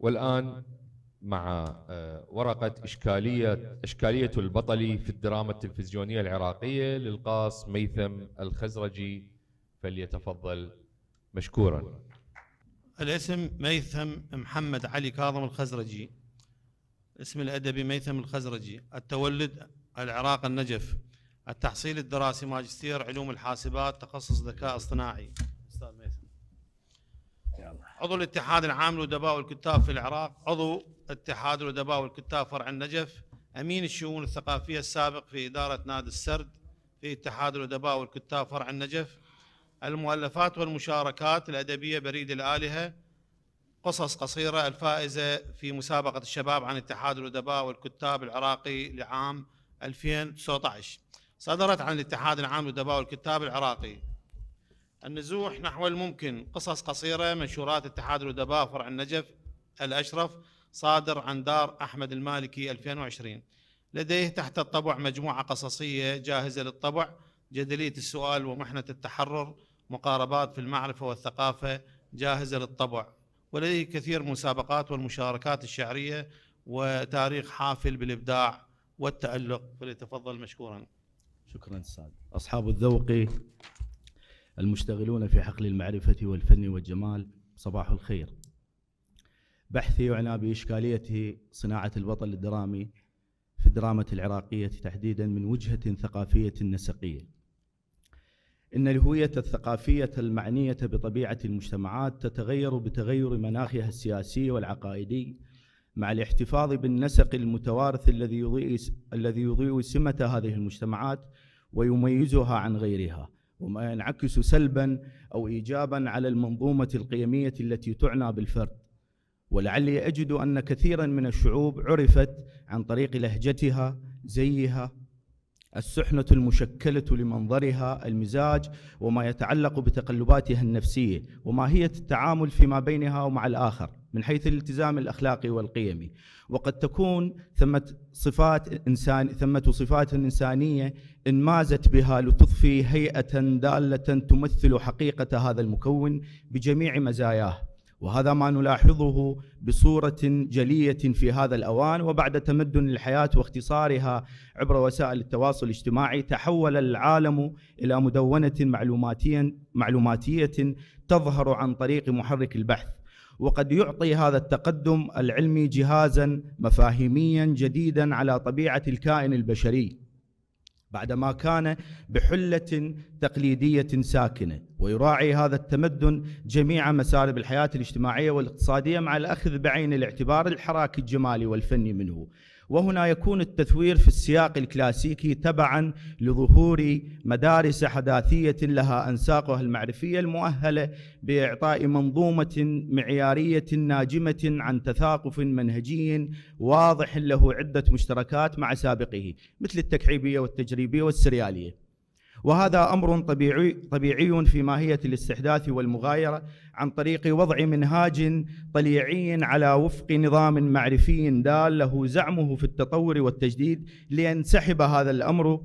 والآن مع آه، ورقة إشكالية إشكالية البطل في الدراما التلفزيونية العراقية للقاص ميثم الخزرجي فليتفضل مشكورا الاسم ميثم محمد علي كاظم الخزرجي اسم الأدبي ميثم الخزرجي التولد العراق النجف التحصيل الدراسي ماجستير علوم الحاسبات تخصص ذكاء اصطناعي أستاذ ميثم عضو الاتحاد العام للأدباء والكتاب في العراق عضو اتحاد الأدباء والكتاب فرع النجف أمين الشؤون الثقافية السابق في إدارة نادي السرد في اتحاد الأدباء والكتاب فرع النجف المؤلفات والمشاركات الأدبية بريد الآلهة قصص قصيرة الفائزة في مسابقة الشباب عن اتحاد الأدباء والكتاب العراقي لعام 2019 صدرت عن الاتحاد العام للأدباء والكتاب العراقي النزوح نحو الممكن قصص قصيرة منشورات اتحاد الأدباء فرع النجف الأشرف صادر عن دار أحمد المالكي 2020 لديه تحت الطبع مجموعة قصصية جاهزة للطبع جدلية السؤال ومحنة التحرر مقاربات في المعرفة والثقافة جاهزة للطبع ولديه كثير من المسابقات والمشاركات الشعرية وتاريخ حافل بالإبداع والتألق فليتفضل مشكورا شكرا أستاذ أصحاب الذوق المشتغلون في حقل المعرفة والفن والجمال صباح الخير بحثي يعنى بإشكالية صناعة البطل الدرامي في الدرامة العراقية تحديدا من وجهة ثقافية نسقية إن الهوية الثقافية المعنية بطبيعة المجتمعات تتغير بتغير مناخها السياسي والعقائدي مع الاحتفاظ بالنسق المتوارث الذي يضيء الذي يضيء سمة هذه المجتمعات ويميزها عن غيرها وما ينعكس سلبا أو إيجابا على المنظومة القيمية التي تعنى بالفرد ولعلي أجد أن كثيرا من الشعوب عرفت عن طريق لهجتها زيها السحنة المشكلة لمنظرها المزاج وما يتعلق بتقلباتها النفسية وماهية التعامل فيما بينها ومع الآخر من حيث الالتزام الأخلاقي والقيمي وقد تكون ثمة صفات إنسان ثمة صفات إنسانية انمازت بها لتضفي هيئة دالة تمثل حقيقة هذا المكون بجميع مزاياه وهذا ما نلاحظه بصورة جلية في هذا الأوان وبعد تمدن الحياة واختصارها عبر وسائل التواصل الاجتماعي تحول العالم إلى مدونة معلوماتية, معلوماتية تظهر عن طريق محرك البحث وقد يعطي هذا التقدم العلمي جهازا مفاهيميا جديدا على طبيعة الكائن البشري بعدما كان بحلة تقليدية ساكنة ويراعي هذا التمدن جميع مسالب الحياة الاجتماعية والاقتصادية مع الأخذ بعين الاعتبار الحراك الجمالي والفني منه وهنا يكون التثوير في السياق الكلاسيكي تبعا لظهور مدارس حداثية لها أنساقها المعرفية المؤهلة بإعطاء منظومة معيارية ناجمة عن تثاقف منهجي واضح له عدة مشتركات مع سابقه مثل التكعيبية والتجريبية والسريالية وهذا أمر طبيعي, طبيعي في ماهية الاستحداث والمغايرة عن طريق وضع منهاج طليعي على وفق نظام معرفي دال له زعمه في التطور والتجديد لينسحب هذا الأمر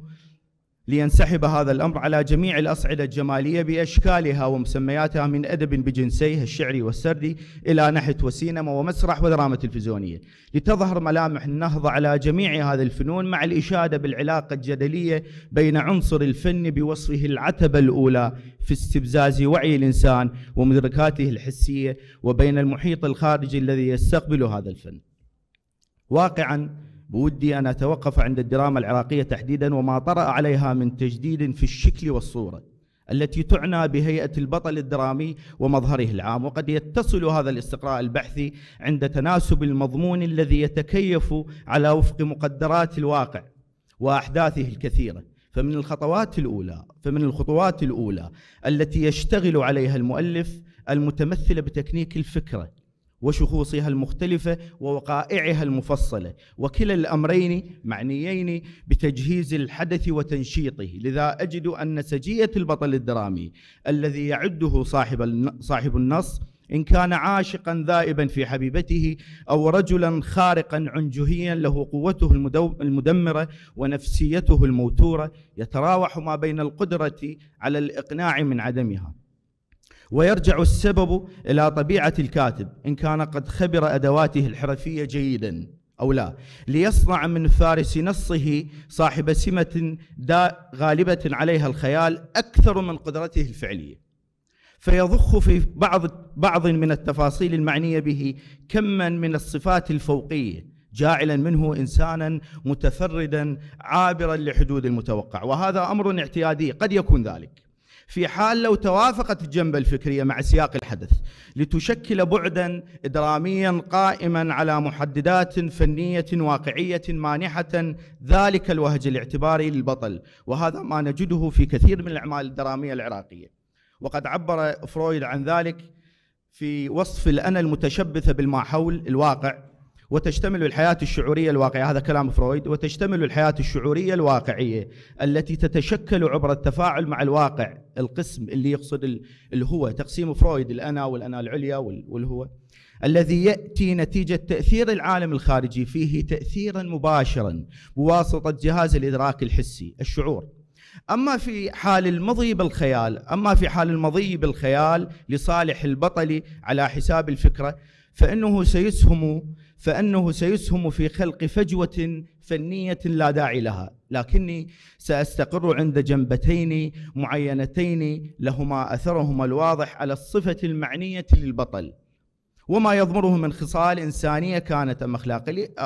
لينسحب هذا الأمر على جميع الأصعدة الجمالية بأشكالها ومسمياتها من أدب بجنسيه الشعري والسردي إلى نحت وسينما ومسرح ودراما تلفزيونية لتظهر ملامح النهضة على جميع هذه الفنون مع الإشادة بالعلاقة الجدلية بين عنصر الفن بوصفه العتبة الأولى في استبزاز وعي الإنسان ومدركاته الحسية وبين المحيط الخارجي الذي يستقبل هذا الفن واقعاً بودي أن أتوقف عند الدراما العراقية تحديدا وما طرأ عليها من تجديد في الشكل والصورة التي تعنى بهيئة البطل الدرامي ومظهره العام وقد يتصل هذا الاستقراء البحثي عند تناسب المضمون الذي يتكيف على وفق مقدرات الواقع وأحداثه الكثيرة فمن الخطوات الأولى فمن الخطوات الأولى التي يشتغل عليها المؤلف المتمثلة بتكنيك الفكرة وشخوصها المختلفة ووقائعها المفصلة وكلا الأمرين معنيين بتجهيز الحدث وتنشيطه لذا أجد أن سجية البطل الدرامي الذي يعده صاحب, صاحب النص إن كان عاشقا ذائبا في حبيبته أو رجلا خارقا عنجهيا له قوته المدمرة ونفسيته الموتورة يتراوح ما بين القدرة على الإقناع من عدمها ويرجع السبب إلى طبيعة الكاتب إن كان قد خبر أدواته الحرفية جيدا أو لا ليصنع من فارس نصه صاحب سمة دا غالبة عليها الخيال أكثر من قدرته الفعلية فيضخ في بعض بعض من التفاصيل المعنيه به كما من الصفات الفوقيه جاعلا منه انسانا متفردا عابرا لحدود المتوقع وهذا امر اعتيادي قد يكون ذلك في حال لو توافقت الجنبة الفكرية مع سياق الحدث لتشكل بعدا دراميا قائما على محددات فنية واقعية مانحة ذلك الوهج الاعتباري للبطل وهذا ما نجده في كثير من الأعمال الدرامية العراقية وقد عبر فرويد عن ذلك في وصف الأنا المتشبثة بالما حول الواقع وتشتمل الحياة الشعورية الواقعية هذا كلام فرويد وتشتمل الحياة الشعورية الواقعية التي تتشكل عبر التفاعل مع الواقع القسم اللي يقصد الهو تقسيم فرويد الأنا والأنا العليا والهو الذي يأتي نتيجة تأثير العالم الخارجي فيه تأثيرا مباشرا بواسطة جهاز الإدراك الحسي الشعور أما في حال المضي بالخيال أما في حال المضي بالخيال لصالح البطل على حساب الفكرة فإنه سيسهم فانه سيسهم في خلق فجوه فنيه لا داعي لها لكني ساستقر عند جنبتين معينتين لهما اثرهما الواضح على الصفه المعنيه للبطل وما يضمره من خصال انسانيه كانت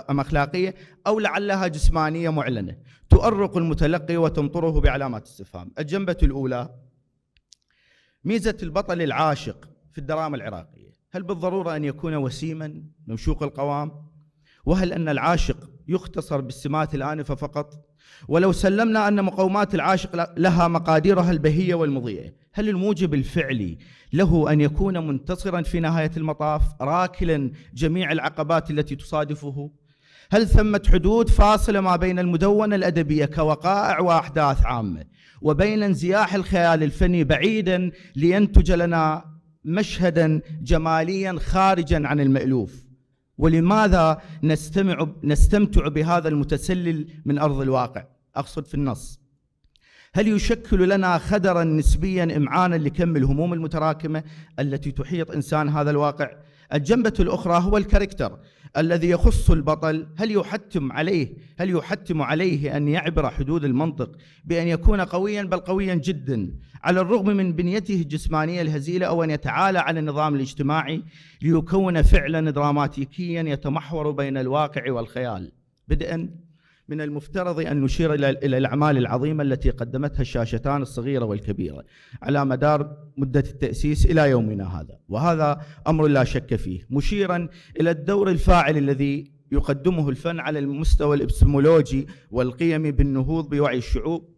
ام اخلاقيه او لعلها جسمانيه معلنه تؤرق المتلقي وتمطره بعلامات استفهام الجنبه الاولى ميزه البطل العاشق في الدراما العراقي هل بالضروره ان يكون وسيما ممشوق القوام وهل ان العاشق يختصر بالسمات الانفه فقط ولو سلمنا ان مقومات العاشق لها مقاديرها البهيه والمضيئه هل الموجب الفعلي له ان يكون منتصرا في نهايه المطاف راكلا جميع العقبات التي تصادفه هل ثمة حدود فاصلة ما بين المدونة الأدبية كوقائع وأحداث عامة وبين انزياح الخيال الفني بعيدا لينتج لنا مشهدا جماليا خارجا عن المألوف ولماذا نستمع نستمتع بهذا المتسلل من أرض الواقع أقصد في النص هل يشكل لنا خدرا نسبيا إمعانا لكم الهموم المتراكمة التي تحيط إنسان هذا الواقع الجنبة الأخرى هو الكاركتر الذي يخص البطل هل يحتم عليه هل يحتم عليه أن يعبر حدود المنطق بأن يكون قويا بل قويا جدا على الرغم من بنيته الجسمانية الهزيلة أو أن يتعالى على النظام الاجتماعي ليكون فعلا دراماتيكيا يتمحور بين الواقع والخيال بدءا من المفترض أن نشير إلى الأعمال العظيمة التي قدمتها الشاشتان الصغيرة والكبيرة على مدار مدة التأسيس إلى يومنا هذا وهذا أمر لا شك فيه مشيرا إلى الدور الفاعل الذي يقدمه الفن على المستوى الإبسمولوجي والقيمي بالنهوض بوعي الشعوب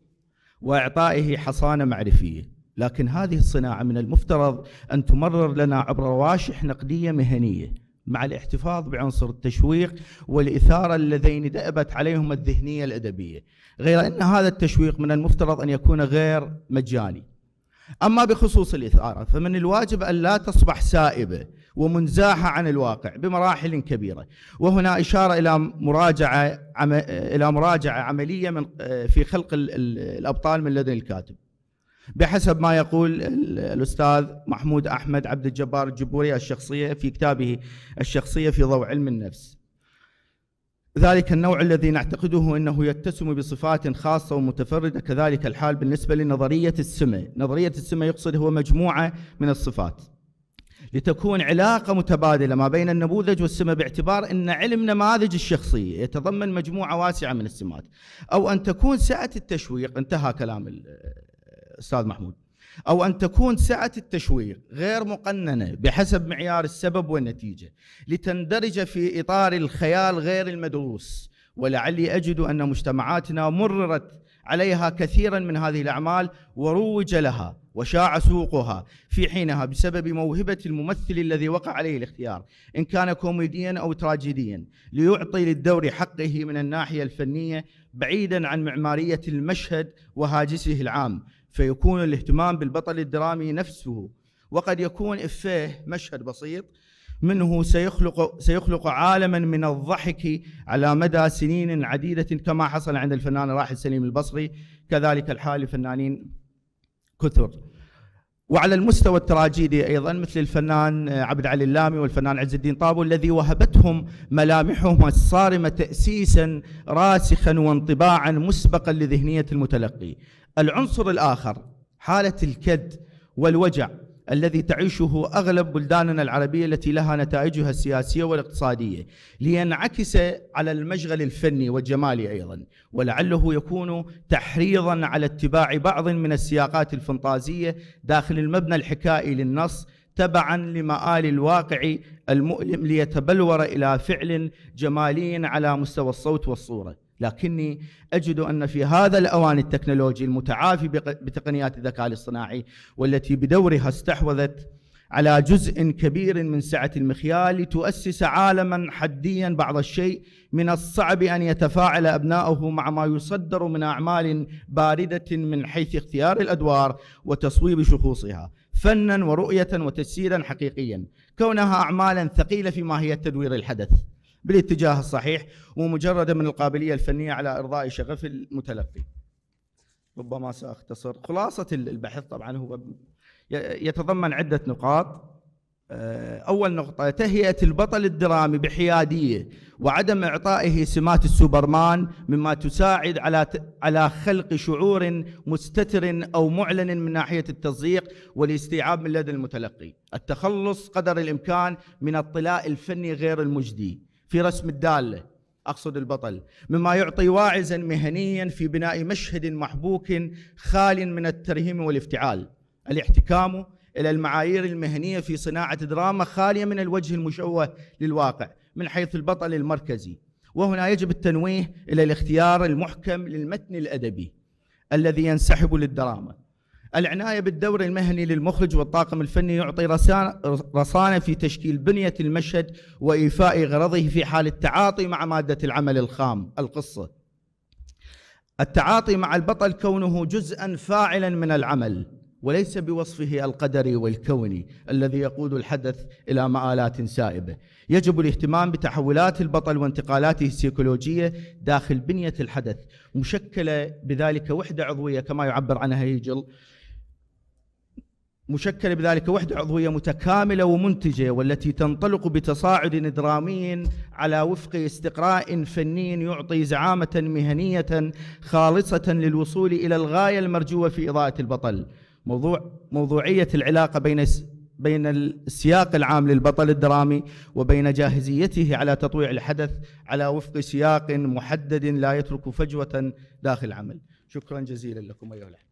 وإعطائه حصانة معرفية لكن هذه الصناعة من المفترض أن تمرر لنا عبر رواشح نقدية مهنية مع الاحتفاظ بعنصر التشويق والإثارة اللذين دأبت عليهم الذهنية الأدبية غير أن هذا التشويق من المفترض أن يكون غير مجاني أما بخصوص الإثارة فمن الواجب أن لا تصبح سائبة ومنزاحة عن الواقع بمراحل كبيرة وهنا إشارة إلى مراجعة إلى مراجعة عملية من في خلق الأبطال من لدن الكاتب بحسب ما يقول الأستاذ محمود أحمد عبد الجبار الجبوري الشخصية في كتابه الشخصية في ضوء علم النفس ذلك النوع الذي نعتقده انه يتسم بصفات خاصه ومتفرده كذلك الحال بالنسبه لنظريه السمه، نظريه السمه يقصد هو مجموعه من الصفات. لتكون علاقه متبادله ما بين النموذج والسمة باعتبار ان علم نماذج الشخصيه يتضمن مجموعه واسعه من السمات، او ان تكون سعه التشويق انتهى كلام استاذ محمود او ان تكون سعه التشويق غير مقننه بحسب معيار السبب والنتيجه لتندرج في اطار الخيال غير المدروس ولعلي اجد ان مجتمعاتنا مررت عليها كثيرا من هذه الأعمال وروج لها وشاع سوقها في حينها بسبب موهبة الممثل الذي وقع عليه الاختيار إن كان كوميديا أو تراجيديا ليعطي للدور حقه من الناحية الفنية بعيدا عن معمارية المشهد وهاجسه العام فيكون الاهتمام بالبطل الدرامي نفسه وقد يكون إفيه مشهد بسيط منه سيخلق سيخلق عالما من الضحك على مدى سنين عديده كما حصل عند الفنان الراحل سليم البصري كذلك الحال لفنانين كثر وعلى المستوى التراجيدي ايضا مثل الفنان عبد علي اللامي والفنان عز الدين طابو الذي وهبتهم ملامحهما الصارمه تاسيسا راسخا وانطباعا مسبقا لذهنيه المتلقي. العنصر الاخر حاله الكد والوجع الذي تعيشه اغلب بلداننا العربيه التي لها نتائجها السياسيه والاقتصاديه لينعكس على المشغل الفني والجمالي ايضا ولعله يكون تحريضا على اتباع بعض من السياقات الفنطازيه داخل المبنى الحكائي للنص تبعا لمآل الواقع المؤلم ليتبلور الى فعل جمالي على مستوى الصوت والصوره لكني أجد أن في هذا الأوان التكنولوجي المتعافي بتقنيات الذكاء الاصطناعي والتي بدورها استحوذت على جزء كبير من سعة المخيال لتؤسس عالما حديا بعض الشيء من الصعب أن يتفاعل أبناؤه مع ما يصدر من أعمال باردة من حيث اختيار الأدوار وتصوير شخوصها فنا ورؤية وتسييرا حقيقيا كونها أعمالا ثقيلة في ماهية تدوير الحدث بالاتجاه الصحيح ومجردة من القابلية الفنية على إرضاء شغف المتلقي ربما سأختصر خلاصة البحث طبعا هو يتضمن عدة نقاط آه، أول نقطة تهيئة البطل الدرامي بحيادية وعدم إعطائه سمات السوبرمان مما تساعد على على خلق شعور مستتر أو معلن من ناحية التصديق والاستيعاب من لدى المتلقي التخلص قدر الإمكان من الطلاء الفني غير المجدي في رسم الداله اقصد البطل مما يعطي واعزا مهنيا في بناء مشهد محبوك خال من الترهيم والافتعال الاحتكام الى المعايير المهنيه في صناعه دراما خاليه من الوجه المشوه للواقع من حيث البطل المركزي وهنا يجب التنويه الى الاختيار المحكم للمتن الادبي الذي ينسحب للدراما العناية بالدور المهني للمخرج والطاقم الفني يعطي رصانة في تشكيل بنية المشهد وإيفاء غرضه في حال التعاطي مع مادة العمل الخام القصة التعاطي مع البطل كونه جزءا فاعلا من العمل وليس بوصفه القدري والكوني الذي يقود الحدث إلى مآلات سائبة يجب الاهتمام بتحولات البطل وانتقالاته السيكولوجية داخل بنية الحدث مشكلة بذلك وحدة عضوية كما يعبر عنها هيجل مشكلة بذلك وحدة عضوية متكاملة ومنتجة والتي تنطلق بتصاعد إدرامي على وفق استقراء فني يعطي زعامة مهنية خالصة للوصول إلى الغاية المرجوة في إضاءة البطل موضوع موضوعية العلاقة بين بين السياق العام للبطل الدرامي وبين جاهزيته على تطويع الحدث على وفق سياق محدد لا يترك فجوة داخل العمل شكرا جزيلا لكم أيها الأحبة